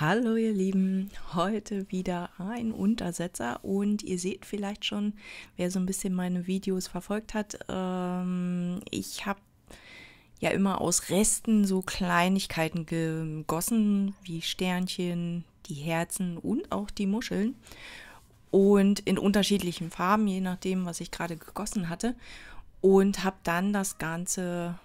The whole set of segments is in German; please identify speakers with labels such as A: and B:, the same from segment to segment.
A: Hallo ihr Lieben, heute wieder ein Untersetzer und ihr seht vielleicht schon, wer so ein bisschen meine Videos verfolgt hat, ähm, ich habe ja immer aus Resten so Kleinigkeiten gegossen, wie Sternchen, die Herzen und auch die Muscheln und in unterschiedlichen Farben, je nachdem, was ich gerade gegossen hatte und habe dann das Ganze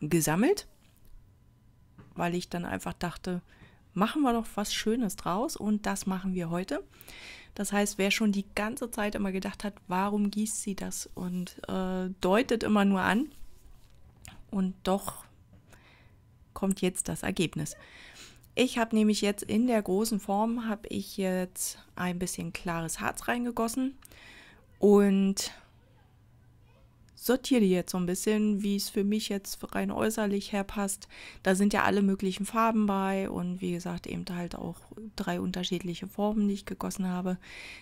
A: gesammelt, weil ich dann einfach dachte, machen wir doch was Schönes draus und das machen wir heute. Das heißt, wer schon die ganze Zeit immer gedacht hat, warum gießt sie das und äh, deutet immer nur an und doch kommt jetzt das Ergebnis. Ich habe nämlich jetzt in der großen Form habe ich jetzt ein bisschen klares Harz reingegossen und sortiere jetzt so ein bisschen, wie es für mich jetzt rein äußerlich herpasst. Da sind ja alle möglichen Farben bei und wie gesagt eben halt auch drei unterschiedliche Formen, die ich gegossen habe.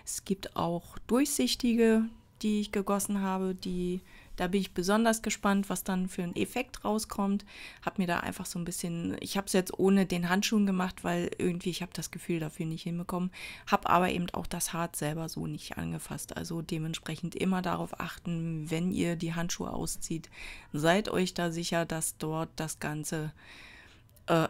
A: Es gibt auch durchsichtige, die ich gegossen habe, die, da bin ich besonders gespannt, was dann für ein Effekt rauskommt. Habe mir da einfach so ein bisschen, ich habe es jetzt ohne den Handschuhen gemacht, weil irgendwie ich habe das Gefühl dafür nicht hinbekommen. Habe aber eben auch das Harz selber so nicht angefasst. Also dementsprechend immer darauf achten, wenn ihr die Handschuhe auszieht, seid euch da sicher, dass dort das Ganze äh,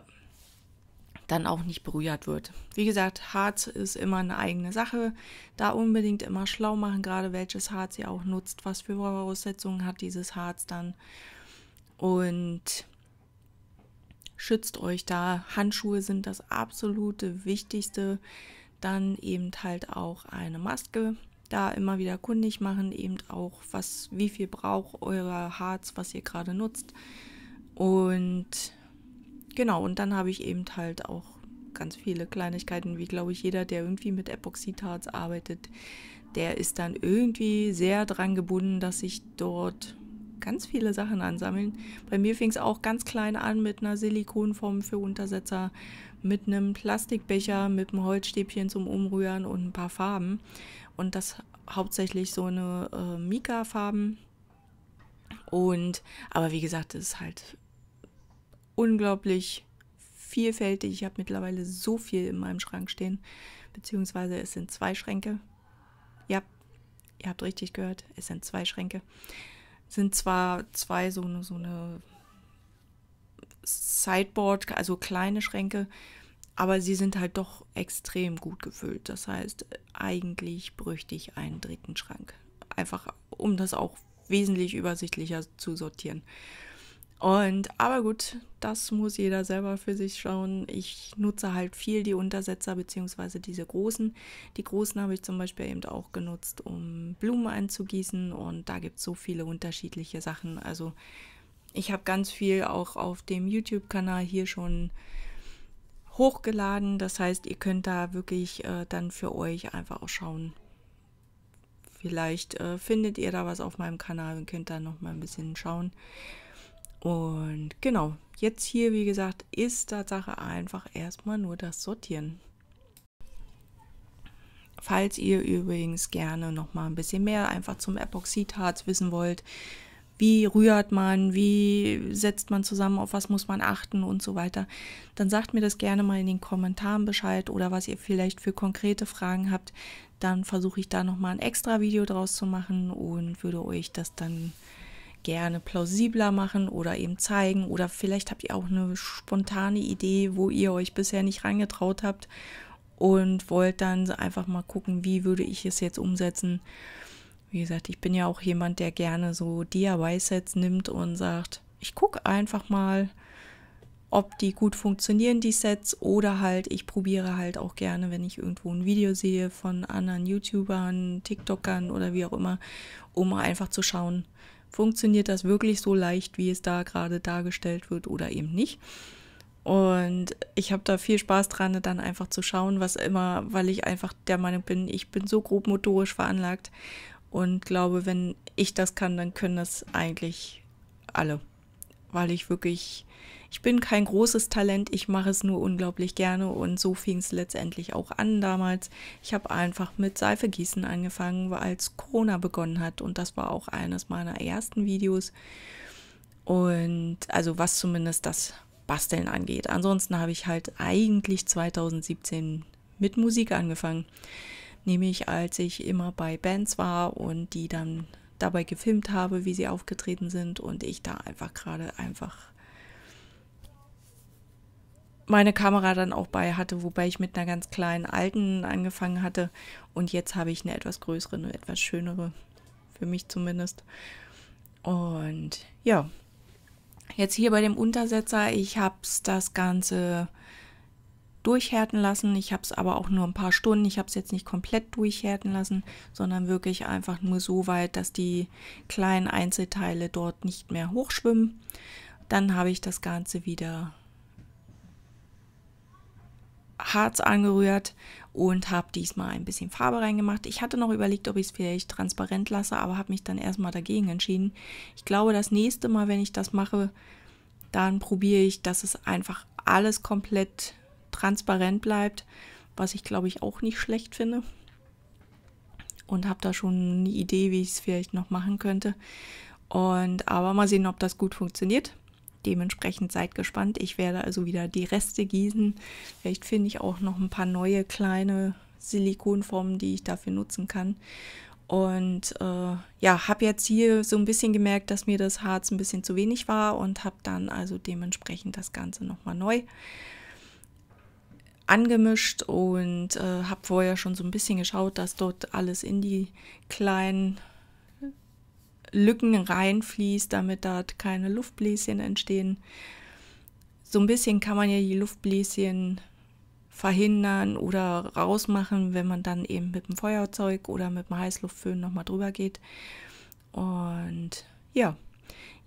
A: dann auch nicht berührt wird. Wie gesagt, Harz ist immer eine eigene Sache. Da unbedingt immer schlau machen, gerade welches Harz ihr auch nutzt, was für Voraussetzungen hat dieses Harz dann. Und schützt euch da. Handschuhe sind das absolute Wichtigste. Dann eben halt auch eine Maske. Da immer wieder kundig machen, eben auch, was, wie viel braucht euer Harz, was ihr gerade nutzt. Und Genau, und dann habe ich eben halt auch ganz viele Kleinigkeiten, wie glaube ich jeder, der irgendwie mit Epoxidharz arbeitet, der ist dann irgendwie sehr dran gebunden, dass sich dort ganz viele Sachen ansammeln. Bei mir fing es auch ganz klein an mit einer Silikonform für Untersetzer, mit einem Plastikbecher, mit einem Holzstäbchen zum Umrühren und ein paar Farben. Und das hauptsächlich so eine äh, Mika-Farben. Und, aber wie gesagt, es ist halt unglaublich vielfältig. Ich habe mittlerweile so viel in meinem Schrank stehen, beziehungsweise es sind zwei Schränke. Ja, ihr habt richtig gehört, es sind zwei Schränke. Es sind zwar zwei so eine, so eine Sideboard, also kleine Schränke, aber sie sind halt doch extrem gut gefüllt. Das heißt, eigentlich bräuchte ich einen dritten Schrank. Einfach um das auch wesentlich übersichtlicher zu sortieren. Und aber gut, das muss jeder selber für sich schauen. Ich nutze halt viel die Untersetzer beziehungsweise diese großen. Die großen habe ich zum Beispiel eben auch genutzt, um Blumen einzugießen. Und da gibt es so viele unterschiedliche Sachen. Also ich habe ganz viel auch auf dem YouTube-Kanal hier schon hochgeladen. Das heißt, ihr könnt da wirklich äh, dann für euch einfach auch schauen. Vielleicht äh, findet ihr da was auf meinem Kanal und könnt da noch mal ein bisschen schauen. Und genau, jetzt hier, wie gesagt, ist Tatsache einfach erstmal nur das Sortieren. Falls ihr übrigens gerne noch mal ein bisschen mehr einfach zum Epoxidharz wissen wollt, wie rührt man, wie setzt man zusammen, auf was muss man achten und so weiter, dann sagt mir das gerne mal in den Kommentaren Bescheid oder was ihr vielleicht für konkrete Fragen habt, dann versuche ich da noch mal ein extra Video draus zu machen und würde euch das dann gerne plausibler machen oder eben zeigen. Oder vielleicht habt ihr auch eine spontane Idee, wo ihr euch bisher nicht reingetraut habt und wollt dann einfach mal gucken, wie würde ich es jetzt umsetzen. Wie gesagt, ich bin ja auch jemand, der gerne so DIY-Sets nimmt und sagt, ich gucke einfach mal, ob die gut funktionieren, die Sets, oder halt, ich probiere halt auch gerne, wenn ich irgendwo ein Video sehe von anderen YouTubern, TikTokern oder wie auch immer, um einfach zu schauen, funktioniert das wirklich so leicht, wie es da gerade dargestellt wird oder eben nicht. Und ich habe da viel Spaß dran, dann einfach zu schauen, was immer, weil ich einfach der Meinung bin, ich bin so grob motorisch veranlagt und glaube, wenn ich das kann, dann können das eigentlich alle. Weil ich wirklich, ich bin kein großes Talent, ich mache es nur unglaublich gerne und so fing es letztendlich auch an damals. Ich habe einfach mit Seife gießen angefangen, als Corona begonnen hat und das war auch eines meiner ersten Videos. Und also was zumindest das Basteln angeht. Ansonsten habe ich halt eigentlich 2017 mit Musik angefangen, nämlich als ich immer bei Bands war und die dann dabei gefilmt habe, wie sie aufgetreten sind und ich da einfach gerade einfach meine Kamera dann auch bei hatte, wobei ich mit einer ganz kleinen alten angefangen hatte und jetzt habe ich eine etwas größere, eine etwas schönere, für mich zumindest. Und ja, jetzt hier bei dem Untersetzer, ich habe das Ganze durchhärten lassen. Ich habe es aber auch nur ein paar Stunden. Ich habe es jetzt nicht komplett durchhärten lassen, sondern wirklich einfach nur so weit, dass die kleinen Einzelteile dort nicht mehr hochschwimmen. Dann habe ich das Ganze wieder Harz angerührt und habe diesmal ein bisschen Farbe reingemacht. Ich hatte noch überlegt, ob ich es vielleicht transparent lasse, aber habe mich dann erstmal dagegen entschieden. Ich glaube, das nächste Mal, wenn ich das mache, dann probiere ich, dass es einfach alles komplett transparent bleibt, was ich glaube ich auch nicht schlecht finde. Und habe da schon eine Idee, wie ich es vielleicht noch machen könnte. Und aber mal sehen, ob das gut funktioniert. Dementsprechend seid gespannt. Ich werde also wieder die Reste gießen. Vielleicht finde ich auch noch ein paar neue kleine Silikonformen, die ich dafür nutzen kann. Und äh, ja, habe jetzt hier so ein bisschen gemerkt, dass mir das Harz ein bisschen zu wenig war und habe dann also dementsprechend das Ganze nochmal neu angemischt und äh, habe vorher schon so ein bisschen geschaut, dass dort alles in die kleinen Lücken reinfließt, damit dort keine Luftbläschen entstehen. So ein bisschen kann man ja die Luftbläschen verhindern oder rausmachen, wenn man dann eben mit dem Feuerzeug oder mit dem Heißluftföhn nochmal drüber geht. Und ja,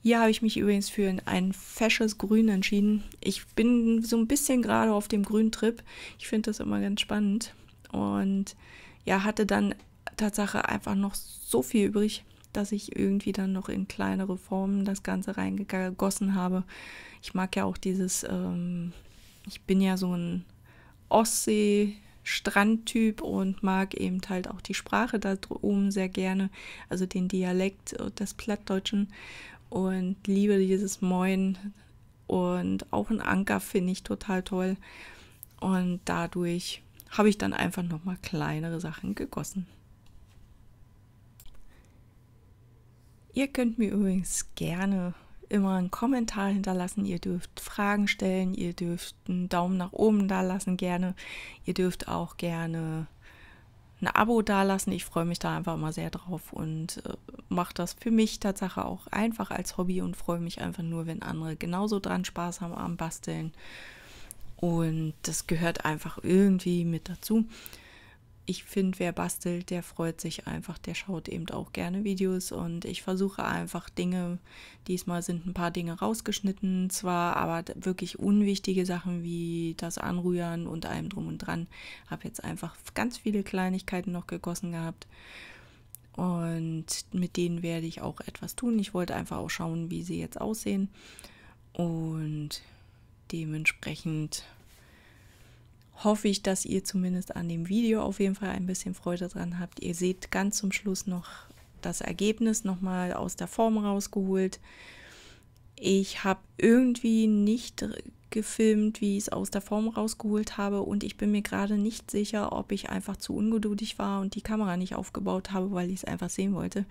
A: hier habe ich mich übrigens für ein fesches Grün entschieden. Ich bin so ein bisschen gerade auf dem Grüntrip. Ich finde das immer ganz spannend. Und ja, hatte dann Tatsache einfach noch so viel übrig dass ich irgendwie dann noch in kleinere Formen das Ganze reingegossen habe. Ich mag ja auch dieses, ähm, ich bin ja so ein Ostsee- Strandtyp und mag eben halt auch die Sprache da oben sehr gerne, also den Dialekt des Plattdeutschen und liebe dieses Moin und auch ein Anker finde ich total toll und dadurch habe ich dann einfach noch mal kleinere Sachen gegossen. Ihr könnt mir übrigens gerne immer einen Kommentar hinterlassen. Ihr dürft Fragen stellen, ihr dürft einen Daumen nach oben da lassen. gerne. Ihr dürft auch gerne ein Abo da lassen. Ich freue mich da einfach immer sehr drauf und äh, mache das für mich Tatsache auch einfach als Hobby und freue mich einfach nur, wenn andere genauso dran Spaß haben am Basteln. Und das gehört einfach irgendwie mit dazu ich finde, wer bastelt, der freut sich einfach, der schaut eben auch gerne Videos und ich versuche einfach Dinge, diesmal sind ein paar Dinge rausgeschnitten zwar, aber wirklich unwichtige Sachen wie das Anrühren und allem drum und dran, habe jetzt einfach ganz viele Kleinigkeiten noch gegossen gehabt und mit denen werde ich auch etwas tun. Ich wollte einfach auch schauen, wie sie jetzt aussehen und dementsprechend hoffe ich, dass ihr zumindest an dem Video auf jeden Fall ein bisschen Freude dran habt. Ihr seht ganz zum Schluss noch das Ergebnis nochmal aus der Form rausgeholt. Ich habe irgendwie nicht gefilmt, wie ich es aus der Form rausgeholt habe und ich bin mir gerade nicht sicher, ob ich einfach zu ungeduldig war und die Kamera nicht aufgebaut habe, weil ich es einfach sehen wollte.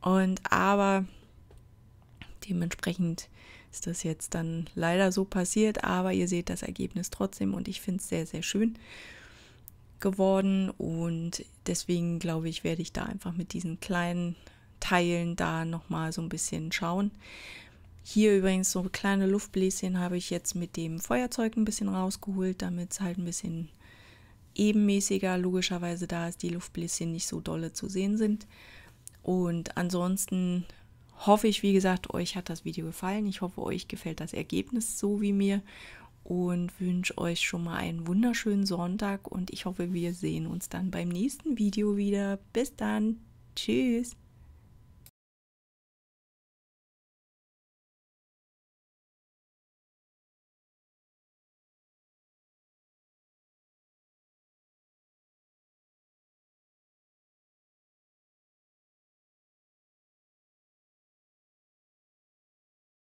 A: Und aber dementsprechend ist das jetzt dann leider so passiert, aber ihr seht das Ergebnis trotzdem und ich finde es sehr, sehr schön geworden und deswegen glaube ich, werde ich da einfach mit diesen kleinen Teilen da nochmal so ein bisschen schauen. Hier übrigens so kleine Luftbläschen habe ich jetzt mit dem Feuerzeug ein bisschen rausgeholt, damit es halt ein bisschen ebenmäßiger logischerweise da ist, die Luftbläschen nicht so dolle zu sehen sind. Und ansonsten hoffe ich, wie gesagt, euch hat das Video gefallen. Ich hoffe, euch gefällt das Ergebnis so wie mir und wünsche euch schon mal einen wunderschönen Sonntag und ich hoffe, wir sehen uns dann beim nächsten Video wieder. Bis dann. Tschüss.